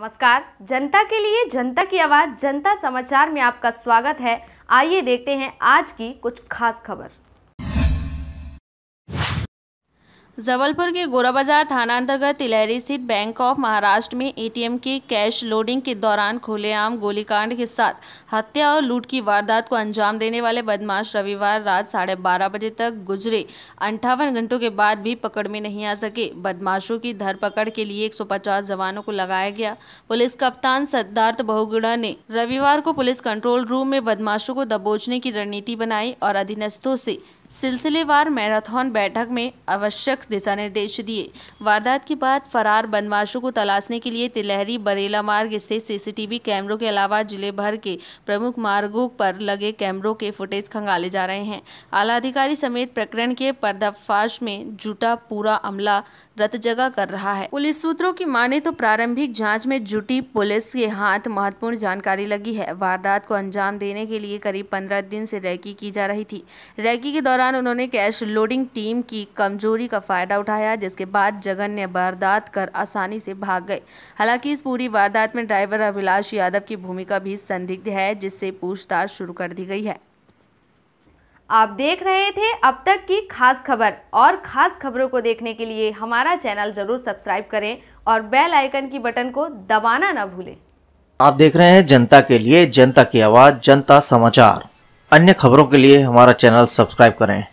नमस्कार जनता के लिए जनता की आवाज जनता समाचार में आपका स्वागत है आइए देखते हैं आज की कुछ खास खबर जबलपुर के गोरा बाजार थाना अंतर्गत तिलहरी स्थित बैंक ऑफ महाराष्ट्र में एटीएम के कैश लोडिंग के दौरान खुलेआम गोलीकांड के साथ हत्या और लूट की वारदात को अंजाम देने वाले बदमाश रविवार रात साढ़े बारह बजे तक गुजरे अंठावन घंटों के बाद भी पकड़ में नहीं आ सके बदमाशों की धरपकड़ के लिए एक जवानों को लगाया गया पुलिस कप्तान सिद्धार्थ बहुगुड़ा ने रविवार को पुलिस कंट्रोल रूम में बदमाशों को दबोचने की रणनीति बनाई और अधीनस्थों से सिलसिलेवार मैराथन बैठक में आवश्यक दिशा निर्देश दिए वारदात के बाद फरार बदमाशों को तलाशने के लिए तिलहरी बरेला मार्ग स्थित सीसीटीवी कैमरों के अलावा जिले भर के प्रमुख मार्गों पर लगे कैमरों के फुटेज खंगाले जा रहे हैं आला अधिकारी समेत प्रकरण के पर्दाफाश में जुटा पूरा अमला रत जगह कर रहा है पुलिस सूत्रों की माने तो प्रारंभिक जाँच में जुटी पुलिस के हाथ महत्वपूर्ण जानकारी लगी है वारदात को अंजाम देने के लिए करीब पंद्रह दिन से रैकी की जा रही थी रैकी के दौरान दौरान उन्होंने कैश लोडिंग टीम की कमजोरी का फायदा उठाया जिसके बाद जगन ने वारदात कर आसानी से भाग गए हालांकि इस पूरी वारदात में ड्राइवर अभिलाष यादव की भूमिका भी संदिग्ध है जिससे पूछताछ शुरू कर दी गई है आप देख रहे थे अब तक की खास खबर और खास खबरों को देखने के लिए हमारा चैनल जरूर सब्सक्राइब करें और बेल आइकन की बटन को दबाना ना भूलें आप देख रहे हैं जनता के लिए जनता की आवाज जनता समाचार अन्य खबरों के लिए हमारा चैनल सब्सक्राइब करें